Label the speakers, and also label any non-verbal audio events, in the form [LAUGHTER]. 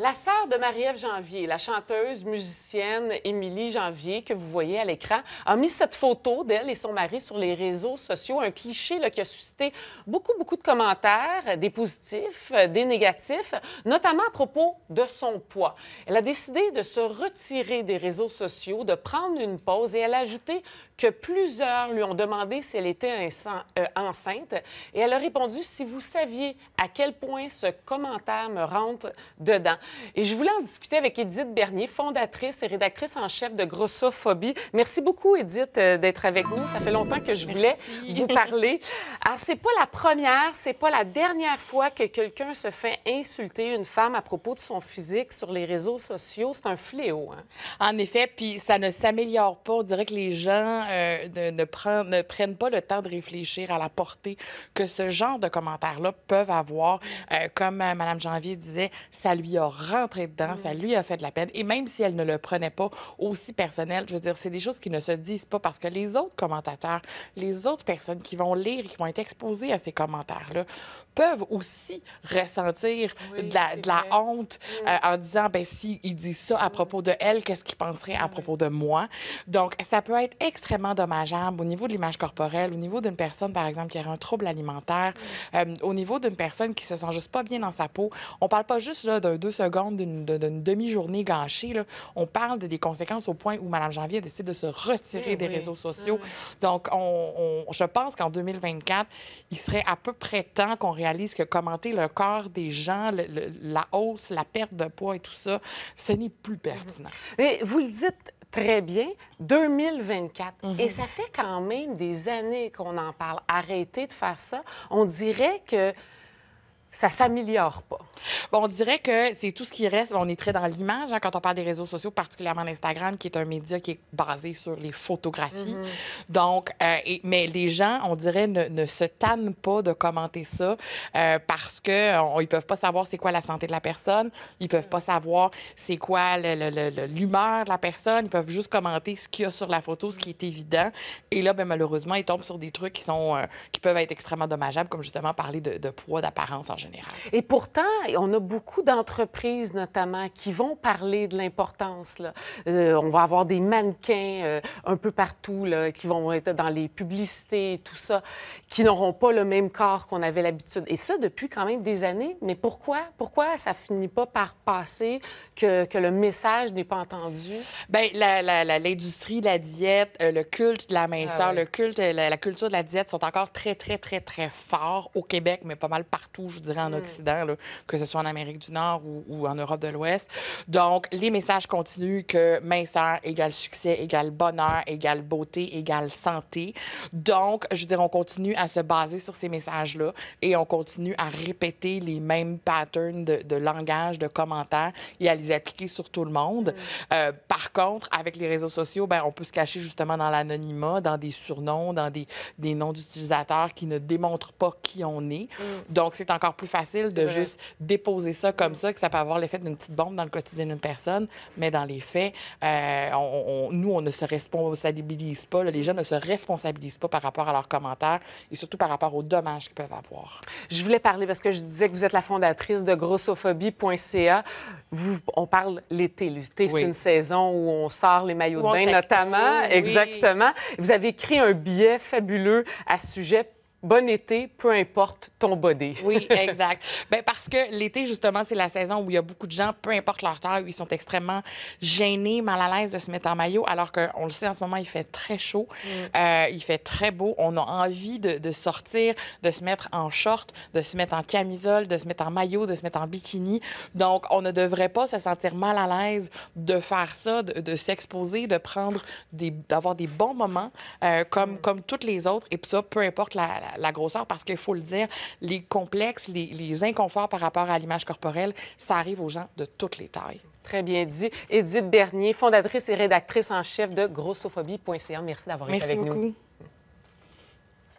Speaker 1: La sœur de Marie-Ève Janvier, la chanteuse, musicienne Émilie Janvier que vous voyez à l'écran, a mis cette photo d'elle et son mari sur les réseaux sociaux, un cliché qui a suscité beaucoup, beaucoup de commentaires, des positifs, des négatifs, notamment à propos de son poids. Elle a décidé de se retirer des réseaux sociaux, de prendre une pause et elle a ajouté que plusieurs lui ont demandé si elle était euh, enceinte et elle a répondu si vous saviez à quel point ce commentaire me rentre dedans. Et je voulais en discuter avec Edith Bernier, fondatrice et rédactrice en chef de Grossophobie. Merci beaucoup, Edith, euh, d'être avec nous. Ça fait longtemps que je voulais vous parler. Alors, ah, c'est pas la première, c'est pas la dernière fois que quelqu'un se fait insulter une femme à propos de son physique sur les réseaux sociaux. C'est un fléau, hein? En effet, puis ça ne
Speaker 2: s'améliore pas. On dirait que les gens euh, ne, prennent, pas le temps de réfléchir à la portée que ce genre de commentaires-là peuvent avoir. Euh, comme Mme Janvier disait, ça lui a rentrer dedans, ça lui a fait de la peine. Et même si elle ne le prenait pas aussi personnel, je veux dire, c'est des choses qui ne se disent pas parce que les autres commentateurs, les autres personnes qui vont lire et qui vont être exposées à ces commentaires-là peuvent aussi ressentir de la, honte euh, en disant, ben si il dit ça à propos de elle, qu'est-ce qu'il penserait à propos de moi? Donc, ça peut être extrêmement dommageable au niveau de l'image corporelle, au niveau d'une personne, par exemple, qui a un trouble alimentaire, euh, au niveau d'une personne qui se sent juste pas bien dans sa peau. On parle pas juste d'un deux secondes d'une demi-journée gâchée. Là. On parle des conséquences au point où Mme Janvier décide de se retirer ben des réseaux ben sociaux. Donc, on, je pense qu'en 2024, il serait à peu près temps qu'on réalise que commenter le corps des gens, la
Speaker 1: hausse, la perte de poids et tout ça, ce n'est plus mhm. pertinent. Et vous le dites très bien, 2024. Mhm. Et ça fait quand même des années qu'on en parle. Arrêtez de faire ça. On dirait que ça s'améliore pas. Bon, on dirait
Speaker 2: que c'est tout ce qui reste. On est très dans l'image hein, quand on parle des réseaux sociaux, particulièrement Instagram, qui est un média qui est basé sur les photographies. Mm-hmm. Donc, euh, mais les gens, on dirait, ne, se tannent pas de commenter ça euh, parce que ne ils peuvent pas savoir c'est quoi la santé de la personne, ils peuvent pas savoir c'est quoi l'humeur de la personne, ils peuvent juste commenter ce qu'il y a sur la photo, ce qui est évident. Et là, ben, malheureusement, ils tombent sur des trucs qui sont euh, qui peuvent
Speaker 1: être extrêmement dommageables, comme justement parler de, poids d'apparence général. Et pourtant, on a beaucoup d'entreprises, notamment, qui vont parler de l'importance. Euh, on va avoir des mannequins euh, un peu partout qui vont être dans les publicités et tout ça, qui n'auront pas le même corps qu'on avait l'habitude. Et ça, depuis quand même des années. Mais pourquoi? Pourquoi ça finit pas par passer que, le message n'est pas entendu? Bien,
Speaker 2: l'industrie, la, la, diète, euh, le culte de la minceur, ah le culte, la, culture de la diète sont encore très, très, très, très forts au Québec, mais pas mal partout, je dirais en mm. Occident, que ce soit en Amérique du Nord ou, en Europe de l'Ouest. Donc, les messages continuent que minceur égale succès, égale bonheur, égale beauté, égale santé. Donc, je veux dire, on continue à se baser sur ces messages-là et on continue à répéter les mêmes patterns de, langage, de commentaires et à les appliquer sur tout le monde. Mm. Euh, par contre, avec les réseaux sociaux, ben, on peut se cacher justement dans l'anonymat, dans des surnoms, dans des, des noms d'utilisateurs qui ne démontrent pas qui on est. Mm. Donc, c'est encore plus facile de juste déposer ça comme ça, que ça peut avoir l'effet d'une petite bombe dans le quotidien d'une personne, mais dans les faits, euh, nous, on ne se responsabilise pas, les gens ne se responsabilisent pas par rapport à leurs commentaires et surtout par
Speaker 1: rapport aux dommages qu'ils peuvent avoir. Je voulais parler parce que je disais que vous êtes la fondatrice de grossophobie.ca. Vous, on parle l'été. L'été, c'est une saison où on sort les maillots de bain, notamment. Exactement. Vous avez écrit un billet fabuleux à ce sujet bon été, peu importe ton body. [LAUGHS] oui, exact. Ben, parce que l'été, justement, c'est la saison
Speaker 2: où il y a beaucoup de gens, peu importe leur taille, ils sont extrêmement gênés, mal à l'aise de se mettre en maillot, alors qu'on le sait, en ce moment, il fait très chaud, mm. euh, il fait très beau, on a envie de, sortir, de se mettre en short, de se mettre en camisole, de se mettre en maillot, de se mettre en bikini. Donc, on ne devrait pas se sentir mal à l'aise de faire ça, de, s'exposer, de prendre des, d'avoir des bons moments euh, comme, mm. comme toutes les autres, et puis ça, peu importe la la, grosseur parce qu'il faut le dire, les complexes, les, inconforts par rapport à l'image corporelle, ça
Speaker 1: arrive aux gens de toutes les tailles. Très bien dit. Edith Bernier, fondatrice et rédactrice en chef de grossophobie.ca. Merci d'avoir été avec nous.